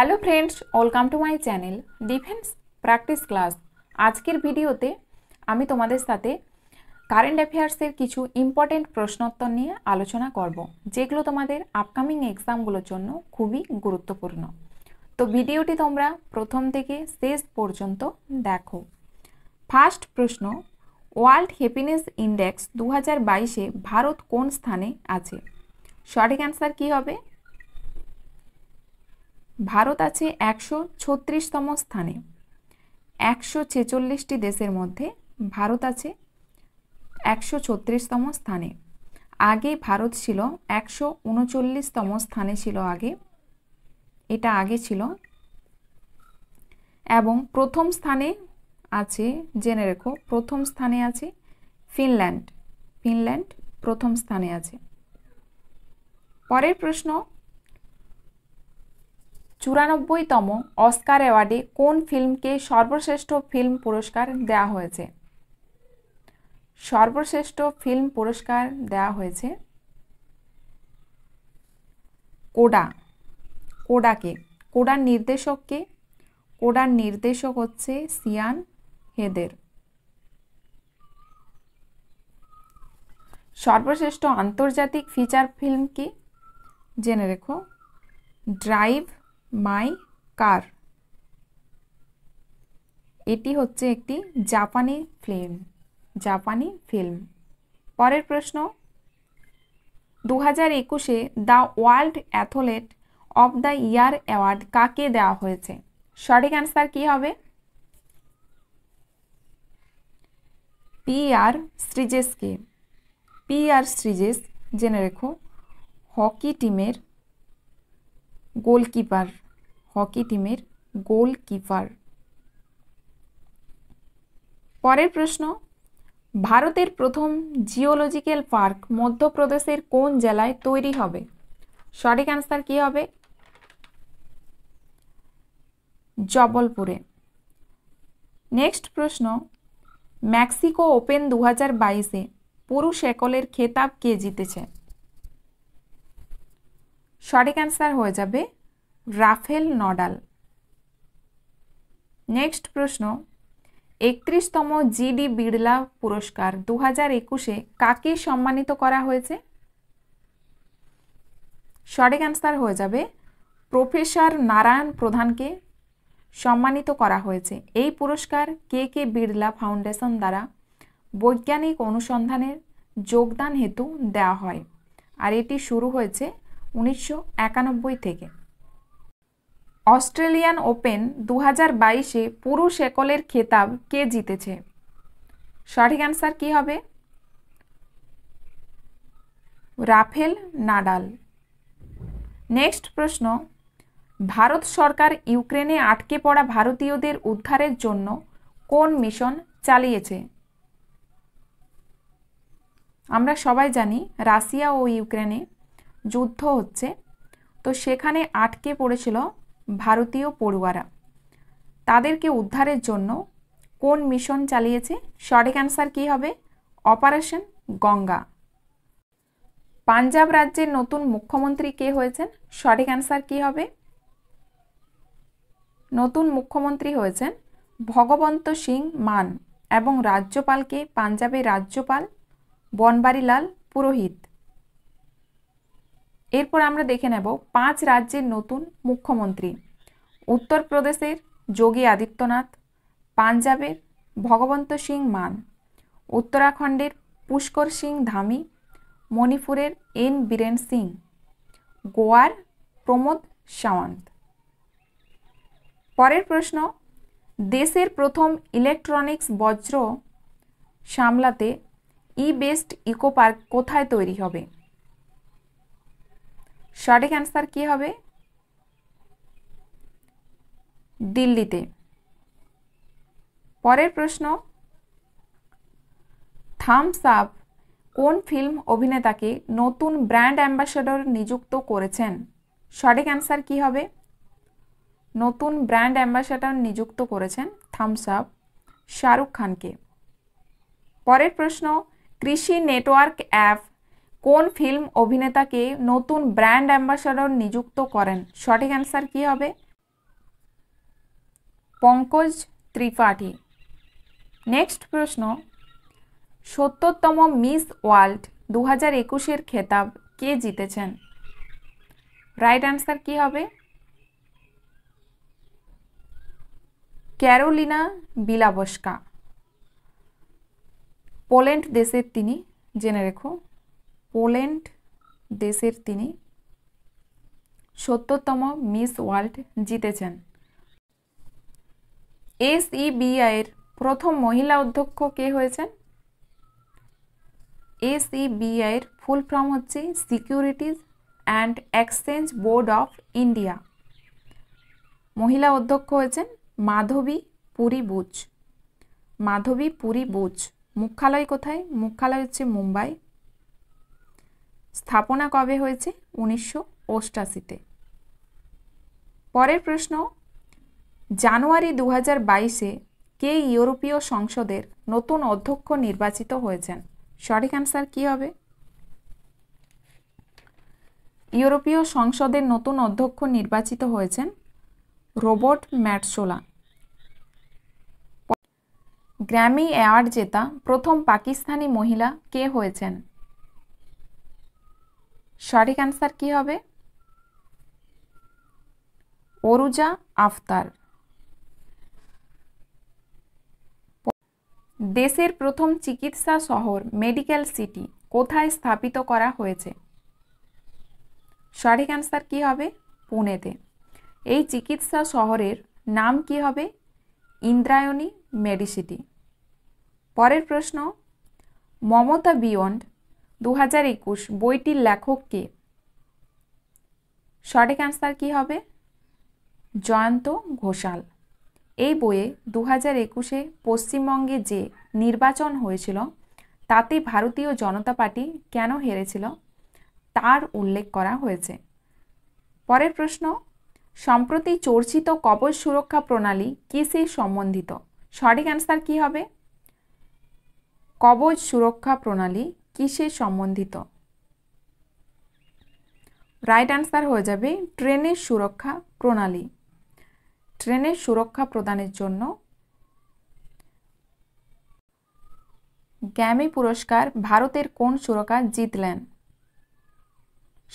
hello friends welcome to my channel defence practice class আজকের ভিডিওতে আমি তোমাদের সাথে কারেন্ট অ্যাফেয়ার্সের কিছু ইম্পর্টেন্ট প্রশ্নোত্তর নিয়ে আলোচনা করব যেগুলো তোমাদের আপকামিং এক্সামগুলোর জন্য খুবই গুরুত্বপূর্ণ তো ভিডিওটি তোমরা প্রথম থেকে শেষ পর্যন্ত দেখো ফার্স্ট প্রশ্ন ওয়ার্ল্ড হ্যাপিনেস ইন্ডেক্স দু হাজার বাইশে ভারত কোন স্থানে আছে সঠিক অ্যান্সার কী হবে ভারত আছে একশো ছত্রিশতম স্থানে একশো ছেচল্লিশটি দেশের মধ্যে ভারত আছে একশো ছত্রিশতম স্থানে আগে ভারত ছিল একশো উনচল্লিশতম স্থানে ছিল আগে এটা আগে ছিল এবং প্রথম স্থানে আছে জেনে রেখো প্রথম স্থানে আছে ফিনল্যান্ড ফিনল্যান্ড প্রথম স্থানে আছে পরের প্রশ্ন চুরানব্বইতম অস্কার অ্যাওয়ার্ডে কোন ফিল্মকে সর্বশ্রেষ্ঠ ফিল্ম পুরস্কার দেওয়া হয়েছে সর্বশ্রেষ্ঠ ফিল্ম পুরস্কার দেওয়া হয়েছে কোডা কোডাকে কোডার নির্দেশককে কোডার নির্দেশক হচ্ছে সিয়ান হেদের সর্বশ্রেষ্ঠ আন্তর্জাতিক ফিচার ফিল্ম কি জেনে রেখো ড্রাইভ মাই কার এটি হচ্ছে একটি জাপানি ফিল্ম জাপানি ফিল্ম পরের প্রশ্ন দু হাজার একুশে the world athlete of the year award কাকে দেওয়া হয়েছে সঠিক অ্যান্সার কি হবে পি আর শ্রীজেশকে পি আর শ্রীজেশ জেনে রেখো হকি টিমের গোলকিপার হকি টিমের গোলকিপার পরের প্রশ্ন ভারতের প্রথম জিওলজিক্যাল পার্ক মধ্যপ্রদেশের কোন জেলায় তৈরি হবে সঠিক অ্যান্সার কী হবে জবলপুরে নেক্সট প্রশ্ন ম্যাক্সিকো ওপেন দু হাজার বাইশে পুরুষ একলের খেতাব কে জিতেছে সঠিক অ্যান্সার হয়ে যাবে রাফেল নডাল নেক্সট প্রশ্ন একত্রিশতম জিডি বিড়লা পুরস্কার দু হাজার একুশে কাকে সম্মানিত করা হয়েছে সঠিক অ্যান্সার হয়ে যাবে প্রফেসর নারায়ণ প্রধানকে সম্মানিত করা হয়েছে এই পুরস্কার কে কে বিড়লা ফাউন্ডেশন দ্বারা বৈজ্ঞানিক অনুসন্ধানের যোগদান হেতু দেওয়া হয় আর এটি শুরু হয়েছে উনিশশো থেকে অস্ট্রেলিয়ান ওপেন দু হাজার বাইশে পুরুষ একলের খেতাব কে জিতেছে সঠিক অ্যান্সার কী হবে রাফেল নাডাল নেক্সট প্রশ্ন ভারত সরকার ইউক্রেনে আটকে পড়া ভারতীয়দের উদ্ধারের জন্য কোন মিশন চালিয়েছে আমরা সবাই জানি রাশিয়া ও ইউক্রেনে যুদ্ধ হচ্ছে তো সেখানে আটকে পড়েছিল ভারতীয় পড়ুয়ারা তাদেরকে উদ্ধারের জন্য কোন মিশন চালিয়েছে সঠিক অ্যান্সার কী হবে অপারেশন গঙ্গা পাঞ্জাব রাজ্যের নতুন মুখ্যমন্ত্রী কে হয়েছেন সঠিক অ্যান্সার কী হবে নতুন মুখ্যমন্ত্রী হয়েছেন ভগবন্ত সিং মান এবং রাজ্যপালকে পাঞ্জাবের রাজ্যপাল বনবারিলাল পুরোহিত এরপর আমরা দেখে নেব পাঁচ রাজ্যের নতুন মুখ্যমন্ত্রী উত্তরপ্রদেশের যোগী আদিত্যনাথ পাঞ্জাবের ভগবন্ত সিং মান উত্তরাখণ্ডের পুষ্কর সিং ধামি মণিপুরের এন বীরেন সিং গোয়ার প্রমোদ সাওয়ান্ত পরের প্রশ্ন দেশের প্রথম ইলেকট্রনিক্স বজ্র সামলাতে ই বেস্ট ইকো পার্ক কোথায় তৈরি হবে সঠিক অ্যান্সার কি হবে দিল্লিতে পরের প্রশ্ন থামস আপ কোন ফিল্ম অভিনেতাকে নতুন ব্র্যান্ড অ্যাম্বাসেডর নিযুক্ত করেছেন সঠিক অ্যান্সার কি হবে নতুন ব্র্যান্ড অ্যাম্বাসেডর নিযুক্ত করেছেন থামস আপ শাহরুখ খানকে পরের প্রশ্ন কৃষি নেটওয়ার্ক অ্যাপ কোন ফিল্ম অভিনেতাকে নতুন ব্র্যান্ড অ্যাম্বাসাডর নিযুক্ত করেন সঠিক অ্যান্সার কি হবে পঙ্কজ ত্রিপাঠী নেক্সট প্রশ্ন সত্তরতম মিস ওয়ার্ল্ড দু হাজার একুশের খেতাব কে জিতেছেন রাইট অ্যান্সার কি হবে ক্যারোলিনা বিলাবস্কা পোল্যান্ড দেশের তিনি জেনে রেখো পোল্যান্ড দেশের তিনি সত্তরতম মিস ওয়ার্ল্ড জিতেছেন এসইবিআইয়ের প্রথম মহিলা অধ্যক্ষ কে হয়েছেন এসইবিআইয়ের ফুল ফর্ম হচ্ছে securities and exchange board of India মহিলা অধ্যক্ষ হয়েছেন মাধবী পুরী বুচ মাধবী পুরী বুচ মুখ্যালয় কোথায় মুখ্যালয় হচ্ছে মুম্বাই স্থাপনা কবে হয়েছে উনিশশো অষ্টাশিতে পরের প্রশ্ন জানুয়ারি দু হাজার বাইশে কে ইউরোপীয় সংসদের নতুন অধ্যক্ষ নির্বাচিত হয়েছেন সঠিক অ্যান্সার কী হবে ইউরোপীয় সংসদের নতুন অধ্যক্ষ নির্বাচিত হয়েছেন রোবট ম্যাটসোলা গ্র্যামি অ্যাওয়ার্ড জেতা প্রথম পাকিস্তানি মহিলা কে হয়েছেন সঠিক অ্যান্সার কি হবে অরুজা আফতার দেশের প্রথম চিকিৎসা শহর মেডিকেল সিটি কোথায় স্থাপিত করা হয়েছে সঠিক অ্যান্সার কী হবে পুনেতে এই চিকিৎসা শহরের নাম কি হবে ইন্দ্রায়ণী মেডিসিটি পরের প্রশ্ন মমতা বিয়ন্ড দু হাজার একুশ বইটির লেখক কে সঠিক অ্যান্সার কী হবে জয়ন্ত ঘোষাল এই বইয়ে দু হাজার একুশে পশ্চিমবঙ্গে যে নির্বাচন হয়েছিল তাতে ভারতীয় জনতা পার্টি কেন হেরেছিল তার উল্লেখ করা হয়েছে পরের প্রশ্ন সম্প্রতি চর্চিত কবচ সুরক্ষা প্রণালী কিসে সম্বন্ধিত সঠিক অ্যান্সার কী হবে কবচ সুরক্ষা প্রণালী কিসের সম্বন্ধিত রাইট অ্যান্সার হয়ে যাবে ট্রেনের সুরক্ষা প্রণালী ট্রেনের সুরক্ষা প্রদানের জন্য গ্যামি পুরস্কার ভারতের কোন সুরকার জিতলেন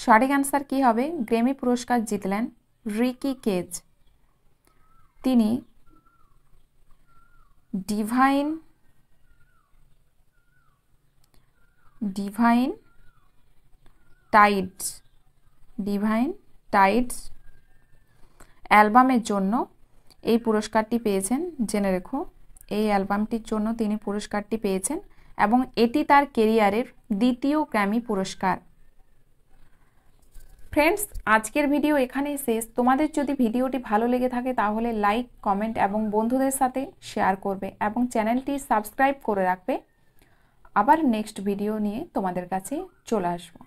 সঠিক অ্যান্সার কী হবে গ্রেমি পুরস্কার জিতলেন রিকি কেজ তিনি divine divine tides divine tides অ্যালবামের জন্য এই পুরস্কারটি পেয়েছেন জেনে রেখো এই অ্যালবামটির জন্য তিনি পুরস্কারটি পেয়েছেন এবং এটি তার কেরিয়ারের দ্বিতীয় গ্র্যামি পুরস্কার ফ্রেন্ডস আজকের ভিডিও এখানেই শেষ তোমাদের যদি ভিডিওটি ভালো লেগে থাকে তাহলে লাইক কমেন্ট এবং বন্ধুদের সাথে শেয়ার করবে এবং চ্যানেলটি সাবস্ক্রাইব করে রাখবে আবার নেক্সট ভিডিও নিয়ে তোমাদের কাছে চলে আসবো